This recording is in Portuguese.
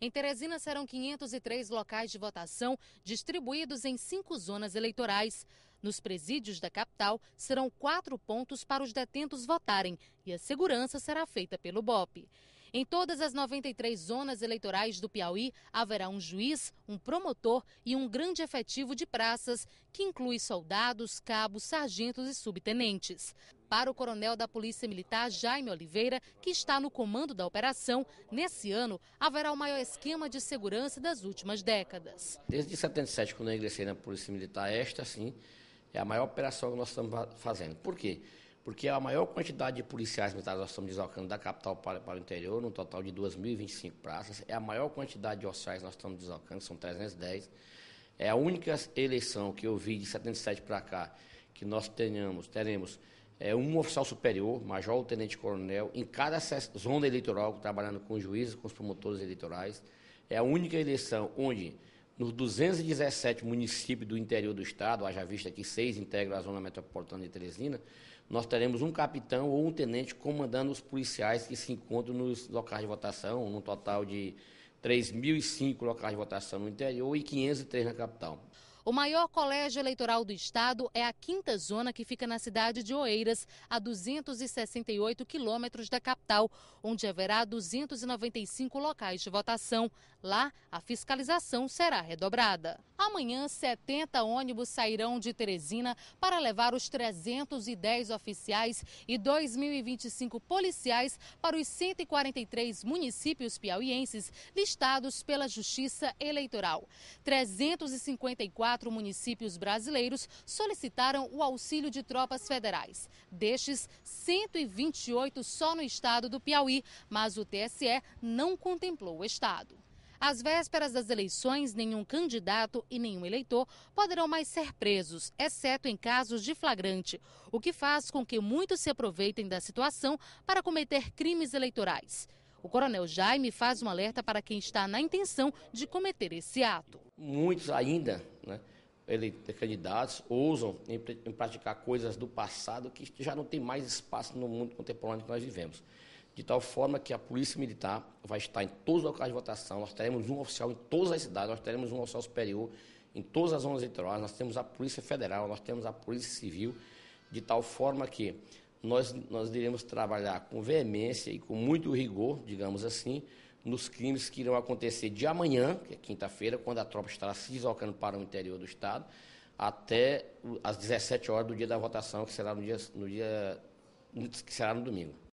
Em Teresina serão 503 locais de votação distribuídos em cinco zonas eleitorais. Nos presídios da capital serão quatro pontos para os detentos votarem e a segurança será feita pelo BOP. Em todas as 93 zonas eleitorais do Piauí, haverá um juiz, um promotor e um grande efetivo de praças, que inclui soldados, cabos, sargentos e subtenentes. Para o coronel da Polícia Militar, Jaime Oliveira, que está no comando da operação, nesse ano haverá o maior esquema de segurança das últimas décadas. Desde 77, quando eu ingressei na Polícia Militar, esta sim é a maior operação que nós estamos fazendo. Por quê? porque a maior quantidade de policiais militares nós estamos deslocando da capital para, para o interior, num total de 2.025 praças, é a maior quantidade de oficiais nós estamos deslocando, são 310. É a única eleição que eu vi de 77 para cá que nós tenhamos, teremos é, um oficial superior, major ou tenente-coronel, em cada zona eleitoral, trabalhando com juízes, com os promotores eleitorais. É a única eleição onde nos 217 municípios do interior do estado, haja vista que seis integram a zona metropolitana de Teresina, nós teremos um capitão ou um tenente comandando os policiais que se encontram nos locais de votação, num total de 3.005 locais de votação no interior e 503 na capital. O maior colégio eleitoral do estado é a quinta zona que fica na cidade de Oeiras, a 268 quilômetros da capital, onde haverá 295 locais de votação. Lá, a fiscalização será redobrada. Amanhã, 70 ônibus sairão de Teresina para levar os 310 oficiais e 2.025 policiais para os 143 municípios piauienses listados pela Justiça Eleitoral. 354 Quatro municípios brasileiros solicitaram o auxílio de tropas federais. Destes, 128 só no estado do Piauí, mas o TSE não contemplou o estado. Às vésperas das eleições, nenhum candidato e nenhum eleitor poderão mais ser presos, exceto em casos de flagrante, o que faz com que muitos se aproveitem da situação para cometer crimes eleitorais. O coronel Jaime faz um alerta para quem está na intenção de cometer esse ato. Muitos ainda, né, ele, candidatos, ousam em, em praticar coisas do passado que já não tem mais espaço no mundo contemporâneo que nós vivemos. De tal forma que a Polícia Militar vai estar em todos os locais de votação, nós teremos um oficial em todas as cidades, nós teremos um oficial superior em todas as zonas eleitorais, nós temos a Polícia Federal, nós temos a Polícia Civil, de tal forma que nós, nós iremos trabalhar com veemência e com muito rigor, digamos assim, nos crimes que irão acontecer de amanhã, que é quinta-feira, quando a tropa estará se deslocando para o interior do Estado, até as 17 horas do dia da votação, que será no dia, no dia que será no domingo.